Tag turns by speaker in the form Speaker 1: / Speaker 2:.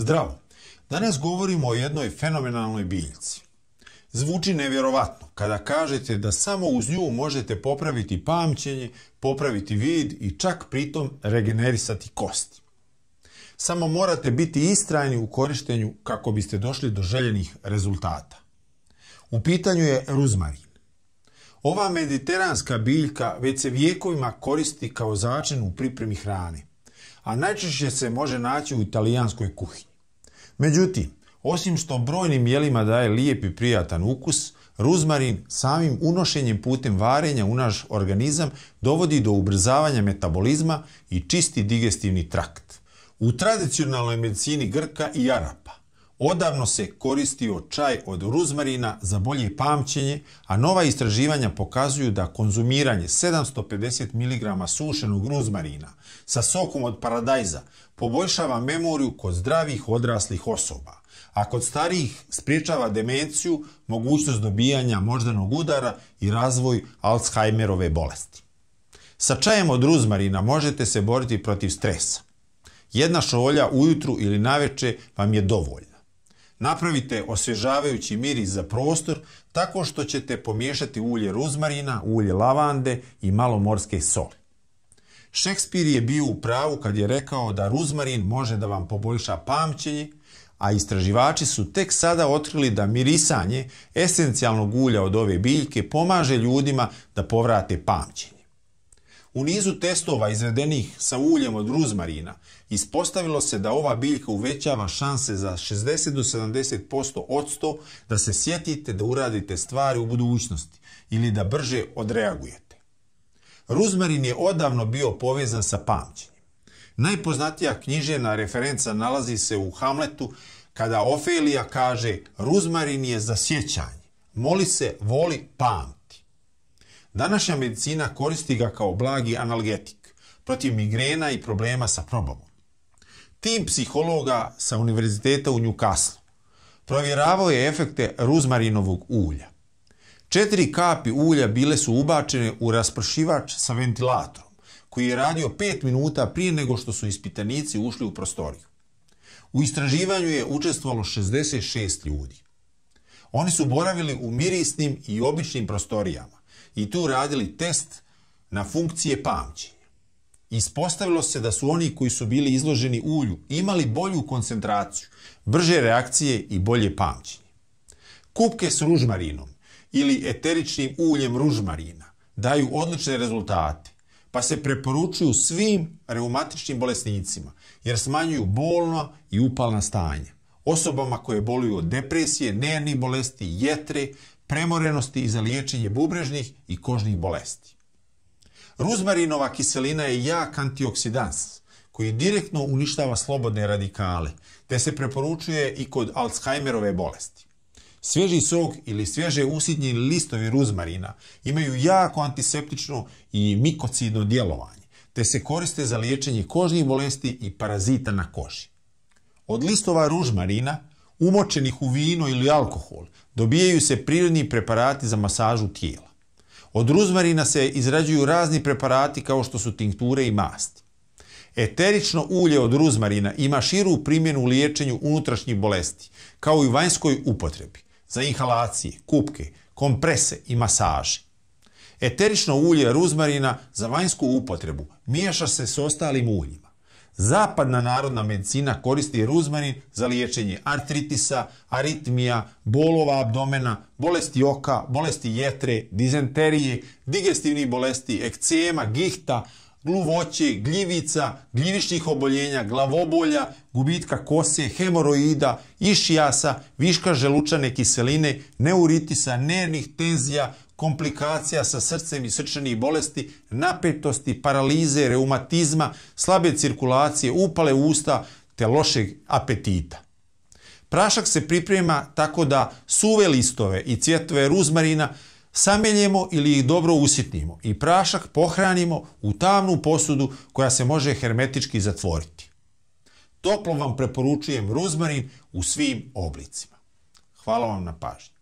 Speaker 1: Zdravo! Danas govorimo o jednoj fenomenalnoj biljci. Zvuči nevjerovatno kada kažete da samo uz nju možete popraviti pamćenje, popraviti vid i čak pritom regenerisati kosti. Samo morate biti istrajni u korištenju kako biste došli do željenih rezultata. U pitanju je ruzmarin. Ova mediteranska biljka već se vijekovima koristi kao začin u pripremi hrane a najčešće se može naći u italijanskoj kuhinji. Međutim, osim što brojnim jelima daje lijep i prijatan ukus, ruzmarin samim unošenjem putem varenja u naš organizam dovodi do ubrzavanja metabolizma i čisti digestivni trakt. U tradicionalnoj medicini Grka i Arapa Odavno se koristio čaj od ruzmarina za bolje pamćenje, a nova istraživanja pokazuju da konzumiranje 750 mg sušenog ruzmarina sa sokom od paradajza poboljšava memoriju kod zdravih odraslih osoba, a kod starijih spriječava demenciju, mogućnost dobijanja moždanog udara i razvoj Alzheimerove bolesti. Sa čajem od ruzmarina možete se boriti protiv stresa. Jedna šolja ujutru ili naveče vam je dovoljna. Napravite osvježavajući miris za prostor tako što ćete pomiješati ulje ruzmarina, ulje lavande i malo morske soli. Šekspir je bio u pravu kad je rekao da ruzmarin može da vam poboljša pamćenje, a istraživači su tek sada otkrili da mirisanje esencijalnog ulja od ove biljke pomaže ljudima da povrate pamćenje. U nizu testova izvedenih sa uljem od ruzmarina ispostavilo se da ova biljka uvećava šanse za 60 do 70% odsto da se sjetite da uradite stvari u budućnosti ili da brže odreagujete. Ruzmarin je odavno bio povezan sa pamćenjem. Najpoznatija knjižena referenca nalazi se u Hamletu kada Ofelija kaže Ruzmarin je za sjećanje. Moli se, voli, pamć. Današnja medicina koristi ga kao blagi analgetik protiv migrena i problema sa probom. Tim psihologa sa Univerziteta u Newcastle provjeravao je efekte ruzmarinovog ulja. Četiri kapi ulja bile su ubačene u raspršivač sa ventilatorom, koji je radio pet minuta prije nego što su ispitanici ušli u prostoriju. U istraživanju je učestvovalo 66 ljudi. Oni su boravili u mirisnim i običnim prostorijama i tu radili test na funkcije pamćenja. Ispostavilo se da su oni koji su bili izloženi ulju imali bolju koncentraciju, brže reakcije i bolje pamćenje. Kupke s ružmarinom ili eteričnim uljem ružmarina daju odlične rezultate, pa se preporučuju svim reumatičnim bolesnicima, jer smanjuju bolno i upalna stanja. Osobama koje boluju od depresije, dnevnih bolesti, jetre, premorenosti i za liječenje bubrežnih i kožnih bolesti. Ruzmarinova kiselina je jak antioksidans koji direktno uništava slobodne radikale, te se preporučuje i kod Alzheimerove bolesti. Svježi sok ili svježe usitnjeni listovi ruzmarina imaju jako antiseptično i mikocidno djelovanje, te se koriste za liječenje kožnih bolesti i parazita na koži. Od listova ružmarina umočenih u vino ili alkohol, dobijaju se prirodni preparati za masažu tijela. Od ruzmarina se izrađuju razni preparati kao što su tinkture i masti. Eterično ulje od ruzmarina ima širu primjenu u liječenju unutrašnjih bolesti, kao i u vanjskoj upotrebi, za inhalacije, kupke, komprese i masaže. Eterično ulje ruzmarina za vanjsku upotrebu miješa se s ostalim uljima. Zapadna narodna medicina koristi ruzmarin za liječenje artritisa, aritmija, bolova abdomena, bolesti oka, bolesti jetre, dizenterije, digestivnih bolesti, ekcema, gihta, gluvoće, gljivica, gljivičnih oboljenja, glavobolja, gubitka kose, hemoroida, išijasa, viška želučane kiseline, neuritisa, nervnih tenzija, komplikacija sa srcem i srčanih bolesti, napetosti, paralize, reumatizma, slabe cirkulacije, upale usta te lošeg apetita. Prašak se priprema tako da suve listove i cvjetove ruzmarina sameljemo ili ih dobro usitnimo i prašak pohranimo u tamnu posudu koja se može hermetički zatvoriti. Toplo vam preporučujem ruzmarin u svim oblicima. Hvala vam na pažnji.